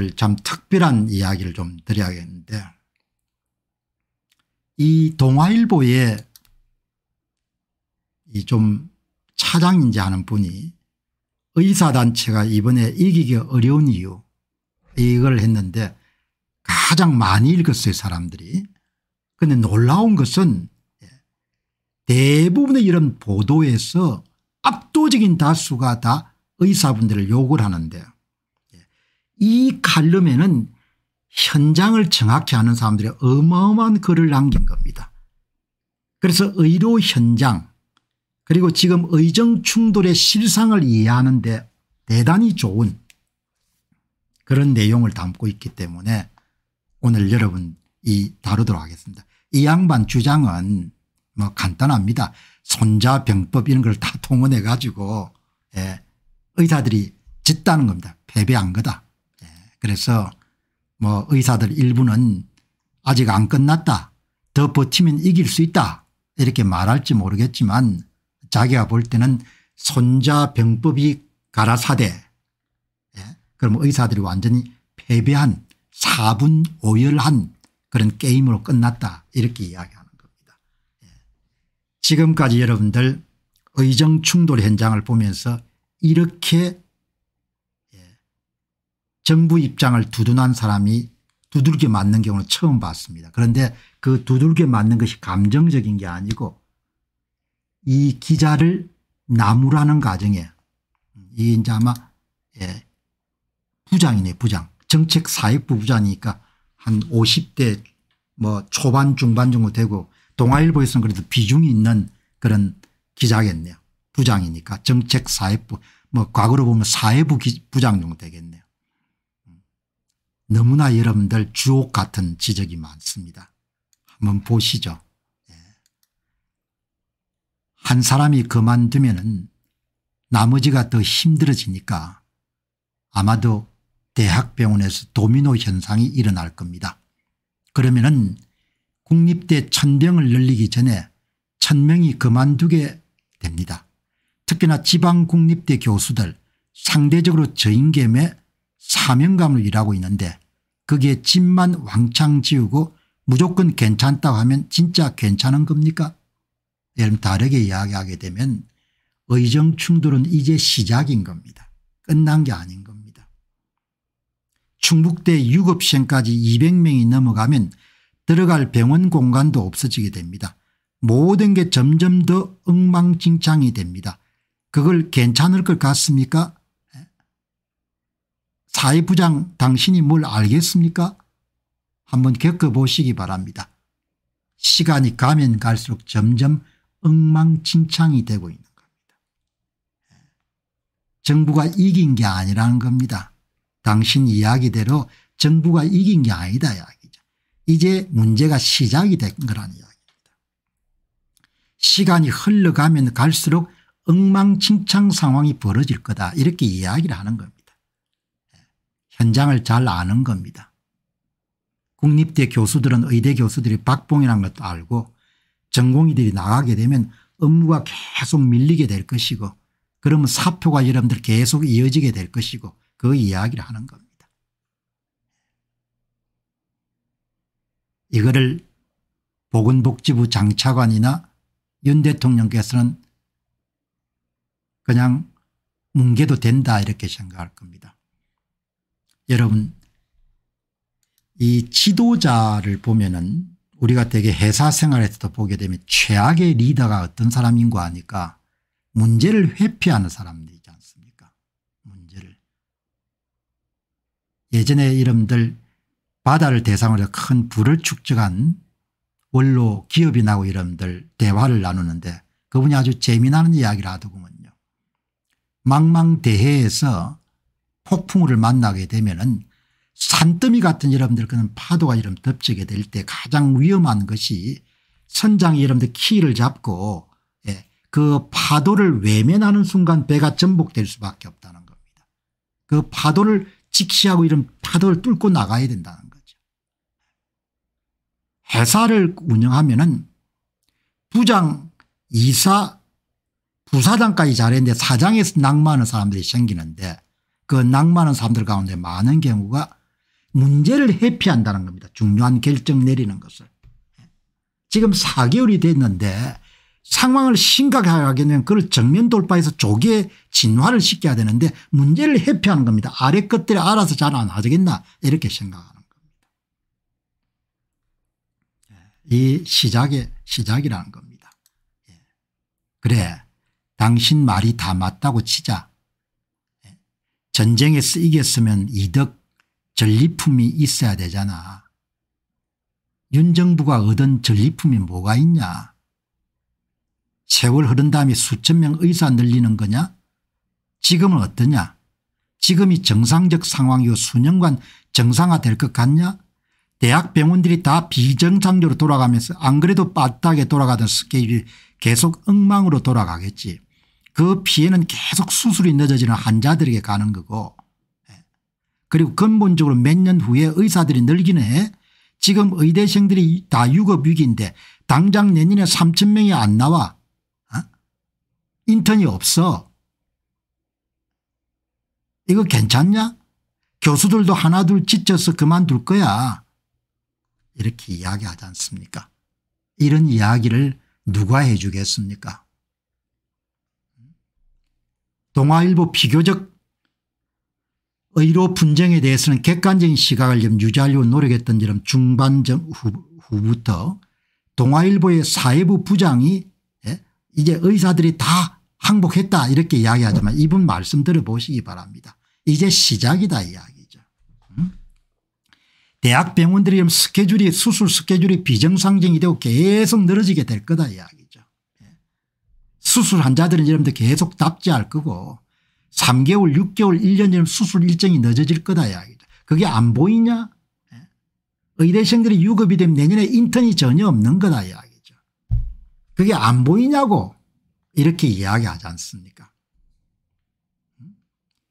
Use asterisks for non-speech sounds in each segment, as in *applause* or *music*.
분들 참 특별한 이야기를 좀 드려야겠는데 이 동아일보에 이좀 차장인지 아는 분이 의사단체가 이번에 이기기 어려운 이유 이걸 했는데 가장 많이 읽었어요 사람들이. 근데 놀라운 것은 대부분의 이런 보도에서 압도적인 다수가 다 의사분들을 욕을 하는데 요이 칼럼에는 현장을 정확히 아는 사람들이 어마어마한 글을 남긴 겁니다. 그래서 의료 현장 그리고 지금 의정 충돌의 실상을 이해하는 데 대단히 좋은 그런 내용을 담고 있기 때문에 오늘 여러분 이 다루도록 하겠습니다. 이 양반 주장은 뭐 간단합니다. 손자병법 이런 걸다 동원해 가지고 예, 의사들이 짓다는 겁니다. 패배한 거다. 그래서 뭐 의사들 일부는 아직 안 끝났다 더 버티면 이길 수 있다 이렇게 말할지 모르겠지만 자기가 볼 때는 손자병법이 가라사대 예? 그럼 의사들이 완전히 패배한 사분 오열한 그런 게임으로 끝났다 이렇게 이야기하는 겁니다. 예. 지금까지 여러분들 의정 충돌 현장을 보면서 이렇게 정부 입장을 두둔한 사람이 두들겨 맞는 경우는 처음 봤습니다. 그런데 그 두들겨 맞는 것이 감정적인 게 아니고 이 기자를 나무라는 가정에이 이제 아마 예 부장이네 부장 정책 사회부 부장이니까 한 50대 뭐 초반 중반 정도 되고 동아일보에서는 그래도 비중이 있는 그런 기자겠네요. 부장이니까 정책 사회부 뭐 과거로 보면 사회부 기, 부장 정도 되겠네요. 너무나 여러분들 주옥 같은 지적이 많습니다. 한번 보시죠. 예. 한 사람이 그만두면은 나머지가 더 힘들어지니까 아마도 대학병원에서 도미노 현상이 일어날 겁니다. 그러면은 국립대 천병을 늘리기 전에 천명이 그만두게 됩니다. 특히나 지방 국립대 교수들 상대적으로 저임금에 사명감을 일하고 있는데 그게 집만 왕창 지우고 무조건 괜찮다고 하면 진짜 괜찮은 겁니까? 여러분 다르게 이야기하게 되면 의정 충돌은 이제 시작인 겁니다. 끝난 게 아닌 겁니다. 충북대 유급생까지 200명이 넘어가면 들어갈 병원 공간도 없어지게 됩니다. 모든 게 점점 더 엉망진창이 됩니다. 그걸 괜찮을 것 같습니까? 사회부장 당신이 뭘 알겠습니까? 한번 겪어보시기 바랍니다. 시간이 가면 갈수록 점점 엉망진창이 되고 있는 겁니다. 예. 정부가 이긴 게 아니라는 겁니다. 당신 이야기대로 정부가 이긴 게 아니다 이야기죠. 이제 문제가 시작이 된 거란 이야기입니다. 시간이 흘러가면 갈수록 엉망진창 상황이 벌어질 거다 이렇게 이야기를 하는 겁니다. 현장을 잘 아는 겁니다. 국립대 교수들은 의대 교수들이 박봉이라는 것도 알고 전공의들이 나가게 되면 업무가 계속 밀리게 될 것이고 그러면 사표가 여러분들 계속 이어지게 될 것이고 그 이야기를 하는 겁니다. 이거를 보건복지부 장차관이나 윤 대통령께서는 그냥 뭉개도 된다 이렇게 생각할 겁니다. 여러분 이 지도자를 보면은 우리가 되게 회사 생활에서도 보게 되면 최악의 리더가 어떤 사람인고 하니까 문제를 회피하는 사람들이지 않습니까 문제를. 예전에 이름들 바다를 대상으로 큰 불을 축적한 원로 기업이나고 이름들 대화를 나누는데 그분이 아주 재미나는 이야기를 하더군요. 망망대해에서 폭풍우를 만나게 되면은 산더미 같은 여러분들 그런 파도가 이름 덮치게 될 때 가장 위험한 것이 선장이 여러분들 키를 잡고 예, 그 파도를 외면하는 순간 배가 전복될 수밖에 없다는 겁니다. 그 파도를 직시하고 이런 파도를 뚫고 나가야 된다는 거죠. 회사를 운영하면은 부장, 이사, 부사장까지 잘했는데 사장에서 낙마하는 사람들이 생기는데 그 낭만한 사람들 가운데 많은 경우가 문제를 회피한다는 겁니다. 중요한 결정 내리는 것을. 지금 4개월이 됐는데 상황을 심각하게 되면 그걸 정면 돌파해서 조기에 진화를 시켜야 되는데 문제를 회피하는 겁니다. 아래 것들이 알아서 잘 안 하겠나 이렇게 생각하는 겁니다. 예. 이 시작의 시작이라는 겁니다. 예. 그래 당신 말이 다 맞다고 치자 전쟁에서 이겼으면 이득 전리품이 있어야 되잖아. 윤 정부가 얻은 전리품이 뭐가 있냐 세월 흐른 다음에 수천 명 의사 늘리는 거냐 지금은 어떠냐 지금이 정상적 상황이요 수년간 정상화될 것 같냐 대학 병원들이 다 비정상적으로 돌아가면서 안 그래도 빠따하게 돌아가던 스케일이 계속 엉망으로 돌아가겠지. 그 피해는 계속 수술이 늦어지는 환자들에게 가는 거고 예. 그리고 근본적으로 몇 년 후에 의사들이 늘기는 해 지금 의대생들이 다 유급위기인데 당장 내년에 3천 명이 안 나와 어? 인턴이 없어 이거 괜찮냐 교수들도 하나둘 지쳐서 그만둘 거야 이렇게 이야기하지 않습니까 이런 이야기를 누가 해 주겠습니까 동아일보 비교적 의료 분쟁에 대해서는 객관적인 시각을 좀 유지하려고 노력했던 점럼 중반 전 후부터 동아일보의 사회부 부장이 예, 이제 의사들이 다 항복했다 이렇게 이야기하지만 이분 말씀 들어보시기 바랍니다. 이제 시작이다 이야기죠. 음? 대학병원들이 스케줄이 수술 스케줄이 비정상적이 되고 계속 늘어지게 될 거다 이야기. 수술 환자들은 여러분들 계속 답지할 거고 3개월 6개월 1년 이면 수술 일정이 늦어질 거다 야 그게 안 보이냐 예? 의대생들이 유급이 되면 내년에 인턴이 전혀 없는 거다 이야기죠. 그게 안 보이냐고 이렇게 이야기하지 않습니까 음?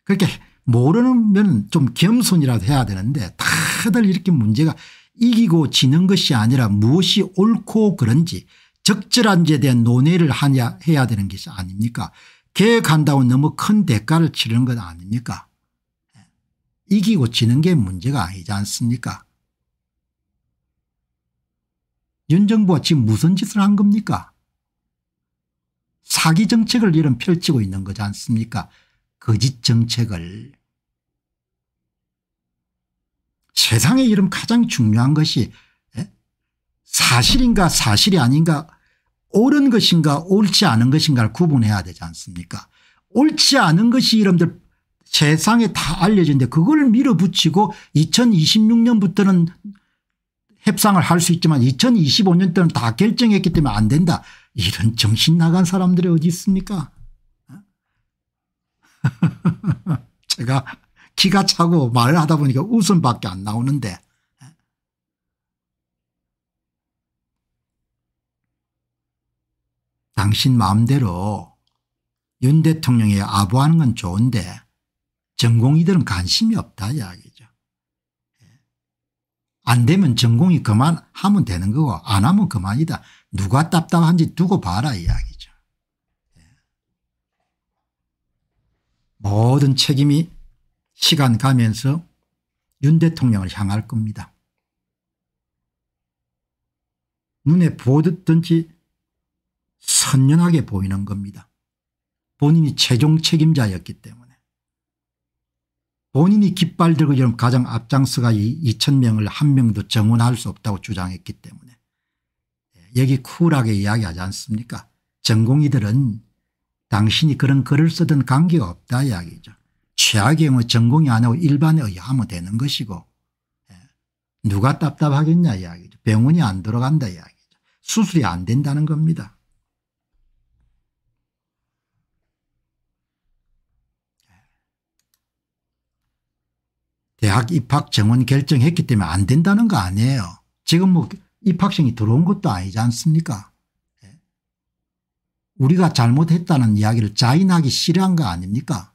그렇게 모르면 좀 겸손이라도 해야 되는데 다들 이렇게 문제가 이기고 지는 것이 아니라 무엇이 옳고 그런지 적절한지에 대한 논의를 하냐 해야 되는 것이 아닙니까 개혁한다고 너무 큰 대가를 치르는 것 아닙니까 예. 이기고 지는 게 문제가 아니지 않습니까 윤 정부가 지금 무슨 짓을 한 겁니까 사기 정책을 이런 펼치고 있는 거지 않습니까 거짓 정책을 세상에 이런 가장 중요한 것이 예? 사실인가 사실이 아닌가 옳은 것인가 옳지 않은 것인가를 구분해야 되지 않습니까 옳지 않은 것이 여러분들 세상에 다 알려진데 그걸 밀어붙이고 2026년부터는 협상을 할 수 있지만 2025년 때는 다 결정했기 때문에 안 된다. 이런 정신 나간 사람들이 어디 있습니까 어? *laughs* 제가 기가 차고 말을 하다 보니까 웃음밖에 안 나오는데 당신 마음대로 윤 대통령에 아부하는 건 좋은데 전공이들은 관심이 없다 이야기죠. 예. 안 되면 전공이 그만하면 되는 거고 안 하면 그만이다. 누가 답답한지 두고 봐라 이야기죠. 예. 모든 책임이 시간 가면서 윤 대통령을 향할 겁니다. 눈에 보듯든지 선연하게 보이는 겁니다. 본인이 최종 책임자였기 때문에. 본인이 깃발 들고처럼 가장 앞장서가 이 2,000명을 한 명도 정원할 수 없다고 주장했기 때문에 예, 여기 쿨하게 이야기하지 않습니까 전공이들은 당신이 그런 글을 쓰든 관계가 없다 이야기죠. 최악의 경우 전공이 아니고 일반에 의하면 되는 것이고 예, 누가 답답하겠냐 이야기죠. 병원이 안 들어간다 이야기죠. 수술이 안 된다는 겁니다. 대학 입학 정원 결정했기 때문에 안 된다는 거 아니에요. 지금 뭐 입학생이 들어온 것도 아니지 않습니까? 예. 우리가 잘못했다는 이야기를 자인하기 싫은 거 아닙니까?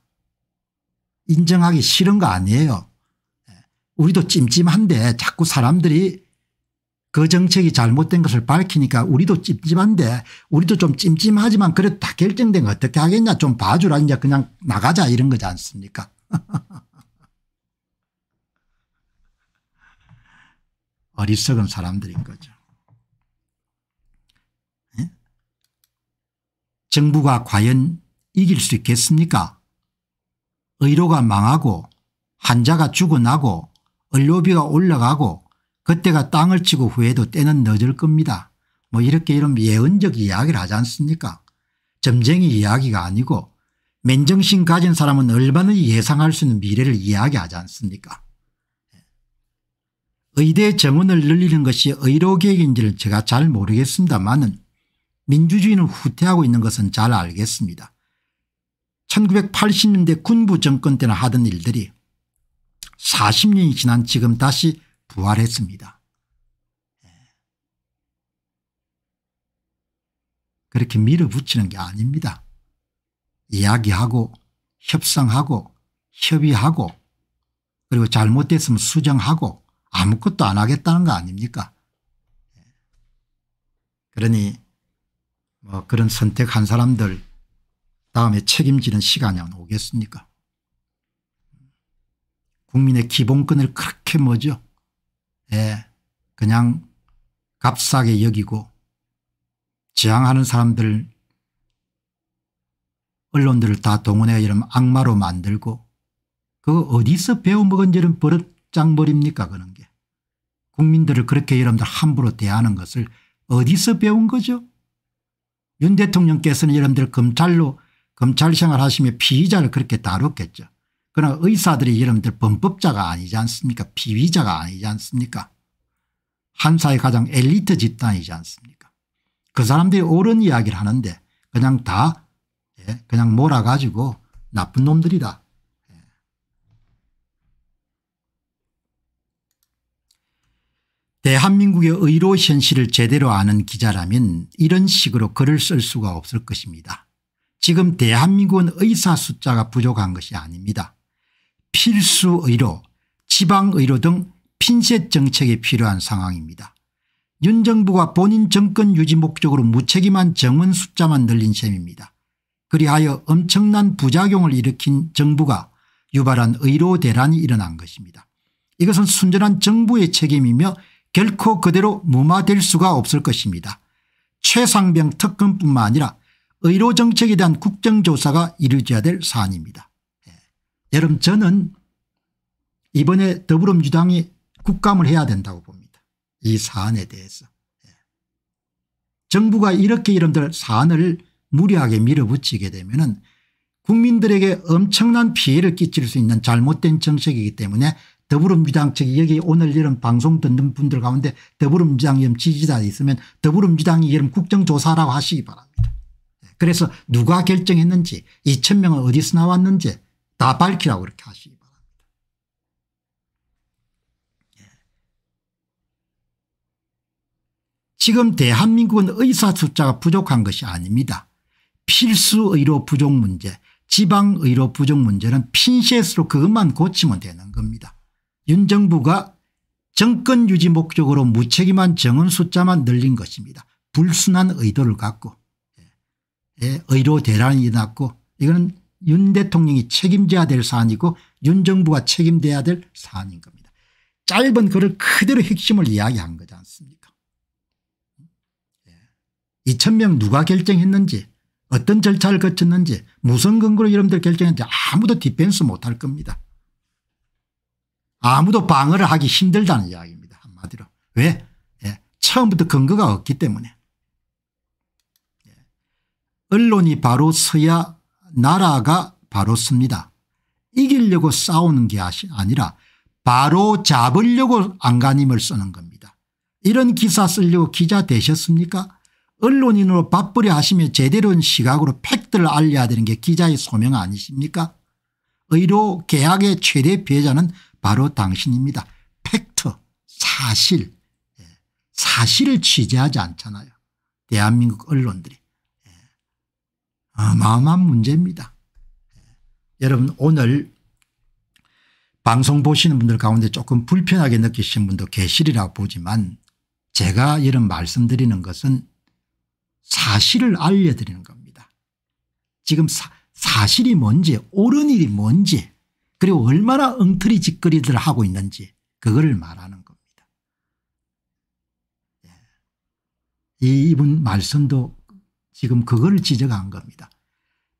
인정하기 싫은 거 아니에요. 예. 우리도 찜찜한데 자꾸 사람들이 그 정책이 잘못된 것을 밝히니까 우리도 찜찜한데 우리도 좀 찜찜하지만 그래도 다 결정된 거 어떻게 하겠냐 좀 봐주라 이제 그냥 나가자 이런 거지 않습니까 *laughs* 어리석은 사람들인 거죠. 예? 정부가 과연 이길 수 있겠습니까? 의료가 망하고 환자가 죽어나고 의료비가 올라가고 그때가 땅을 치고 후에도 때는 늦을 겁니다. 뭐 이렇게 이런 예언적 이야기를 하지 않습니까? 점쟁이 이야기가 아니고 맨정신 가진 사람은 얼마나 예상할 수 있는 미래를 이야기하지 않습니까? 의대 정원을 늘리는 것이 의료계획인지를 제가 잘 모르겠습니다만은 민주주의는 후퇴하고 있는 것은 잘 알겠습니다. 1980년대 군부 정권 때나 하던 일들이 40년이 지난 지금 다시 부활했습니다. 예. 그렇게 밀어붙이는 게 아닙니다. 이야기하고 협상하고 협의하고 그리고 잘못됐으면 수정하고 아무것도 안 하겠다는 거 아닙니까? 그러니 뭐 그런 선택한 사람들 다음에 책임지는 시간이 안 오겠습니까? 국민의 기본권을 그렇게 뭐죠? 예, 그냥 값싸게 여기고 지향하는 사람들 언론들을 다 동원해 이러면 악마로 만들고 그거 어디서 배워먹은 지는 버릇 장벌입니까 그런 게. 국민들을 그렇게 여러분들 함부로 대하는 것을 어디서 배운 거죠? 윤 대통령께서는 여러분들 검찰로 검찰 생활하시며 피의자를 그렇게 다뤘겠죠. 그러나 의사들이 여러분들 범법자가 아니지 않습니까 피의자가 아니지 않습니까 한사의 가장 엘리트 집단이지 않습니까 그 사람들이 옳은 이야기를 하는데 그냥 다 예, 그냥 몰아가지고 나쁜 놈들이다 대한민국의 의료 현실을 제대로 아는 기자라면 이런 식으로 글을 쓸 수가 없을 것입니다. 지금 대한민국은 의사 숫자가 부족한 것이 아닙니다. 필수의료 지방의료 등 핀셋 정책이 필요한 상황입니다. 윤 정부가 본인 정권 유지 목적으로 무책임한 정원 숫자만 늘린 셈입니다. 그리하여 엄청난 부작용을 일으킨 정부가 유발한 의료 대란이 일어난 것입니다. 이것은 순전한 정부의 책임이며 결코 그대로 무마될 수가 없을 것입니다. 최상병 특검뿐만 아니라 의료정책에 대한 국정조사가 이루어져야 될 사안입니다. 예. 여러분 저는 이번에 더불어민주당이 국감을 해야 된다고 봅니다. 이 사안에 대해서. 예. 정부가 이렇게 이름들 사안을 무리하게 밀어붙이게 되면 은 국민들에게 엄청난 피해를 끼칠 수 있는 잘못된 정책이기 때문에 더불어민주당 측이 여기 오늘 이런 방송 듣는 분들 가운데 더불어민주당 지지자 있으면 더불어민주당이 이런 국정조사라고 하시기 바랍니다. 예, 그래서 누가 결정했는지 2천 명은 어디서 나왔는지 다 밝히라고 그렇게 하시기 바랍니다. 예. 지금 대한민국은 의사 숫자가 부족한 것이 아닙니다. 필수 의료 부족 문제 지방의료 부족 문제는 핀셋으로 그것만 고치면 되는 겁니다. 윤 정부가 정권 유지 목적으로 무책임한 정원 숫자만 늘린 것입니다. 불순한 의도를 갖고 예, 예 의료 대란이 났고 이거는 윤 대통령이 책임져야 될 사안이고 윤 정부가 책임돼야 될 사안인 겁니다. 짧은 글을 그대로 핵심을 이야기한 거지 않습니까 2천명 예. 누가 결정했는지 어떤 절차를 거쳤는지 무슨 근거로 여러분들 결정했는지 아무도 디펜스 못할 겁니다. 아무도 방어를 하기 힘들다는 이야기입니다. 한마디로. 왜? 예. 처음부터 근거가 없기 때문에. 예. 언론이 바로 서야 나라가 바로 씁니다. 이기려고 싸우는 게 아니라 바로 잡으려고 안간힘을 쓰는 겁니다. 이런 기사 쓰려고 기자 되셨습니까? 언론인으로 밥벌이 하시며 제대로 시각으로 팩트를 알려야 되는 게 기자의 소명 아니십니까? 의료 계약의 최대 피해자는 바로 당신입니다. 팩트 사실 예. 사실을 취재하지 않잖아요. 대한민국 언론들이 예. 어마어마한 문제입니다. 예. 여러분 오늘 방송 보시는 분들 가운데 조금 불편하게 느끼신 분도 계시리라 고 보지만 제가 이런 말씀드리는 것은 사실을 알려드리는 겁니다. 지금 사, 사실이 뭔지 옳은 일이 뭔지 그리고 얼마나 엉터리 짓거리들 하고 있는지 그거를 말하는 겁니다. 예. 이분 말씀도 지금 그거 지적한 겁니다.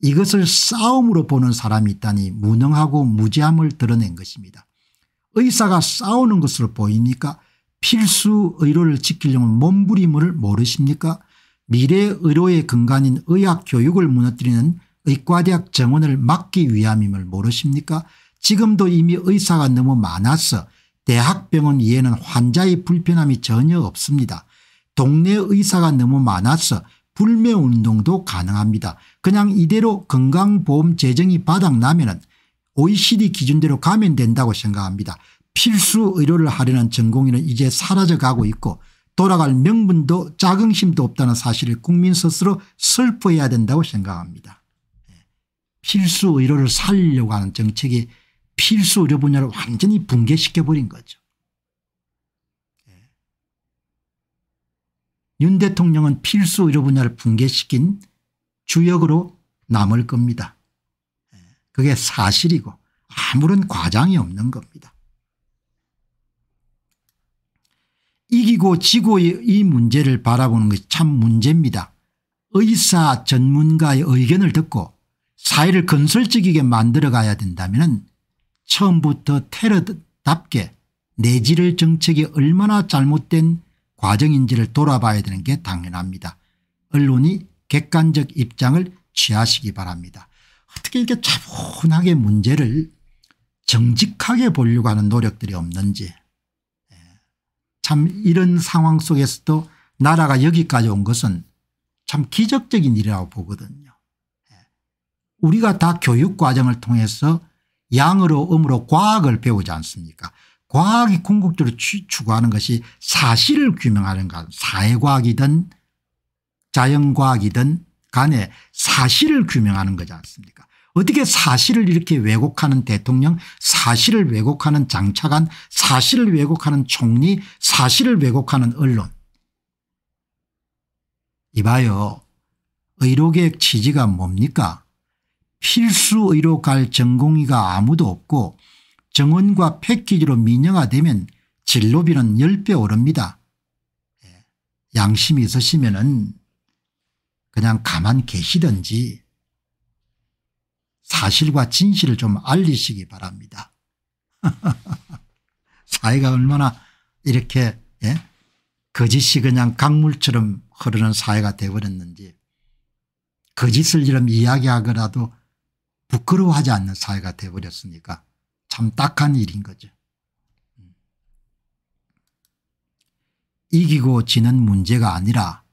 이것을 싸움으로 보는 사람이 있다니 무능하고 무지함을 드러낸 것입니다. 의사가 싸우는 것으로 보입니까 필수 의료를 지키려는 몸부림을 모르십니까 미래 의료의 근간인 의학 교육을 무너뜨리는 의과대학 정원을 막기 위함임을 모르십니까 지금도 이미 의사가 너무 많아서 대학병원 이에는 환자의 불편함이 전혀 없습니다. 동네 의사가 너무 많아서 불매운동도 가능합니다. 그냥 이대로 건강보험 재정이 바닥나면 OECD 기준대로 가면 된다고 생각합니다. 필수 의료를 하려는 전공인은 이제 사라져가고 있고 돌아갈 명분도 자긍심도 없다는 사실을 국민 스스로 슬퍼해야 된다고 생각합니다. 예. 필수 의료를 살려고 하는 정책이 필수 의료 분야를 완전히 붕괴시켜버린 거죠. 예. 윤 대통령은 필수 의료 분야를 붕괴시킨 주역으로 남을 겁니다. 예. 그게 사실이고 아무런 과장이 없는 겁니다. 이기고 지고의 이 문제를 바라보는 것이 참 문제입니다. 의사 전문가의 의견을 듣고 사회를 건설적이게 만들어가야 된다면 처음부터 테러답게 내지를 정책이 얼마나 잘못된 과정인지를 돌아봐야 되는 게 당연합니다. 언론이 객관적 입장을 취하시기 바랍니다. 어떻게 이렇게 차분하게 문제를 정직하게 보려고 하는 노력들이 없는지 예. 참 이런 상황 속에서도 나라가 여기까지 온 것은 참 기적적인 일이라고 보거든요. 예. 우리가 다 교육 과정을 통해서 양으로 음으로 과학을 배우지 않습니까 과학이 궁극적으로 추구하는 것이 사실을 규명하는 것 사회과학이든 자연과학이든 간에 사실을 규명하는 거지 않습니까 어떻게 사실을 이렇게 왜곡하는 대통령 사실을 왜곡하는 장차관 사실을 왜곡하는 총리 사실을 왜곡하는 언론 이봐요 의료계획 취지가 뭡니까 필수의료갈 전공의가 아무도 없고 정원과 패키지로 민영화되면 진로비는 10배 오릅니다. 예, 양심이 있으시면 은 그냥 가만 계시든지 사실과 진실을 좀 알리시기 바랍니다. *laughs* 사회가 얼마나 이렇게 예? 거짓이 그냥 강물처럼 흐르는 사회가 되어버렸는지 거짓을 이름 이야기하더라도 부끄러워하지 않는 사회가 되어버렸으니까 참 딱한 일인 거죠. 이기고 지는 문제가 아니라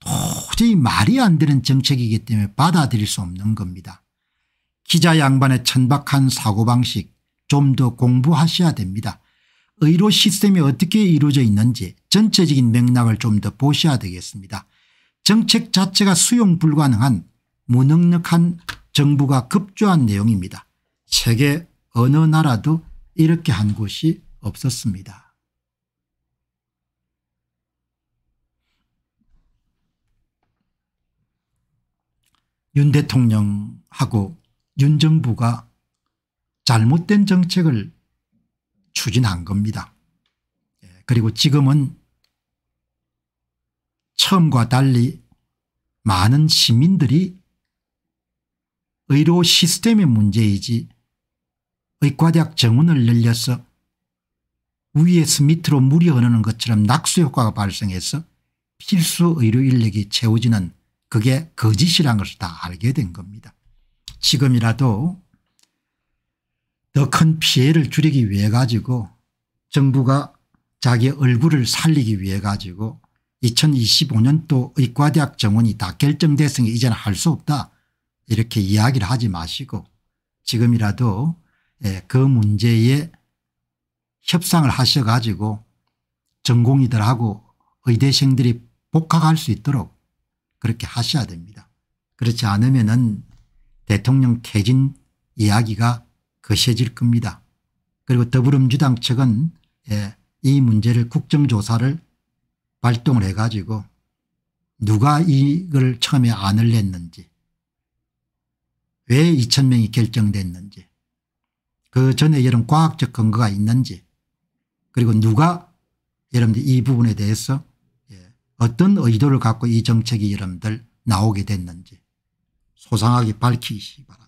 도저히 말이 안 되는 정책이기 때문에 받아들일 수 없는 겁니다. 기자 양반의 천박한 사고방식 좀 더 공부하셔야 됩니다. 의료 시스템이 어떻게 이루어져 있는지 전체적인 맥락을 좀 더 보셔야 되겠습니다. 정책 자체가 수용 불가능한 무능력한 정부가 급조한 내용입니다. 세계 어느 나라도 이렇게 한 곳이 없었습니다. 윤 대통령하고 윤 정부가 잘못된 정책을 추진한 겁니다. 예, 그리고 지금은 처음과 달리 많은 시민들이 의료 시스템의 문제이지 의과대학 정원을 늘려서 위에서 밑으로 물이 흐르는 것처럼 낙수 효과가 발생해서 필수 의료 인력이 채워지는 그게 거짓이라는 것을 다 알게 된 겁니다. 지금이라도 더 큰 피해를 줄이기 위해 가지고 정부가 자기 얼굴을 살리기 위해 가지고 2025년도 의과대학 정원이 다 결정됐으니 이제는 할 수 없다. 이렇게 이야기를 하지 마시고 지금이라도 예, 그 문제에 협상을 하셔 가지고 전공이들하고 의대생들이 복학할 수 있도록 그렇게 하셔야 됩니다. 그렇지 않으면 은 대통령 퇴진 이야기가 거세질 겁니다. 그리고 더불어민주당 측은 예, 이 문제를 국정조사를 발동을 해가지고 누가 이걸 처음에 안을 냈는지 왜 2천 명이 결정됐는지 그 전에 여러분 과학적 근거가 있는지 그리고 누가 여러분들 이 부분에 대해서 예, 어떤 의도를 갖고 이 정책이 여러분들 나오게 됐는지 소상하게 밝히시기 바랍니다.